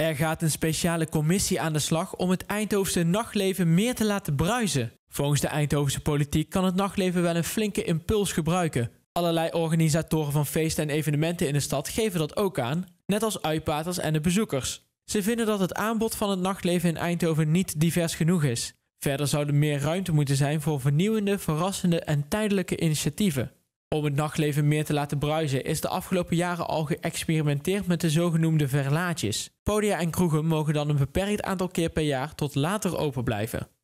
Er gaat een speciale commissie aan de slag om het Eindhovense nachtleven meer te laten bruisen. Volgens de Eindhovense politiek kan het nachtleven wel een flinke impuls gebruiken. Allerlei organisatoren van feesten en evenementen in de stad geven dat ook aan, net als uitpaters en de bezoekers. Ze vinden dat het aanbod van het nachtleven in Eindhoven niet divers genoeg is. Verder zou er meer ruimte moeten zijn voor vernieuwende, verrassende en tijdelijke initiatieven. Om het nachtleven meer te laten bruisen is de afgelopen jaren al geëxperimenteerd met de zogenoemde verlaatjes. Podia en kroegen mogen dan een beperkt aantal keer per jaar tot later open blijven.